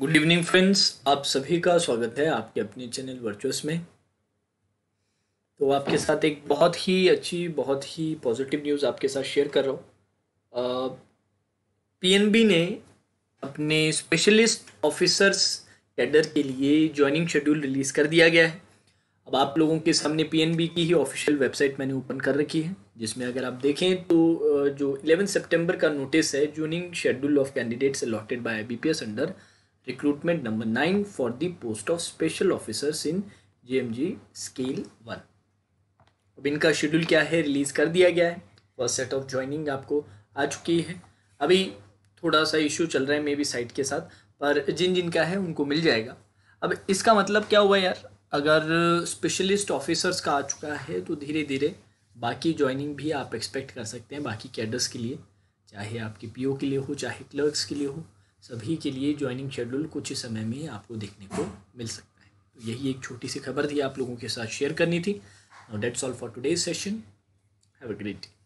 good evening friends आप सभी का स्वागत है आपके अपने चैनल वर्चुअस में तो आपके साथ एक बहुत ही अच्छी बहुत ही पॉजिटिव न्यूज़ आपके साथ शेयर कर रहा हूँ पीएनबी ने अपने स्पेशलिस्ट ऑफिसर्स कैडर के लिए ज्वाइनिंग शेड्यूल रिलीज़ कर दिया गया है अब आप लोगों के सामने पीएनबी की ही ऑफिशियल वेबसाइट मैंने ओपन कर रखी है जिसमें अगर आप देखें तो जो 11 सितंबर का नोटिस है joining schedule of candidates allotted by BPS under recruitment number 9 for the post of special officers in G scale one अब इनका शेड्यूल क्या है रिलीज़ कर दिया गया है फर्स्ट सेट ऑफ ज्वाइनिंग आपको आ चुकी है अभी थोड़ा सा इशू चल रहा है मे बी साइट के साथ पर जिन जिन का है उनको मिल जाएगा अब इसका मतलब क्या हुआ यार अगर स्पेशलिस्ट ऑफिसर्स का आ चुका है तो धीरे धीरे बाकी ज्वाइनिंग भी आप एक्सपेक्ट कर सकते हैं बाकी कैडर्स के लिए चाहे आपके पीओ के लिए हो चाहे क्लर्क्स के लिए हो सभी के लिए ज्वाइनिंग शेड्यूल कुछ समय में आपको देखने को मिल सकता है तो यही एक छोटी सी खबर थी आप लोगों के साथ शेयर करनी थी dates all for today session have a great day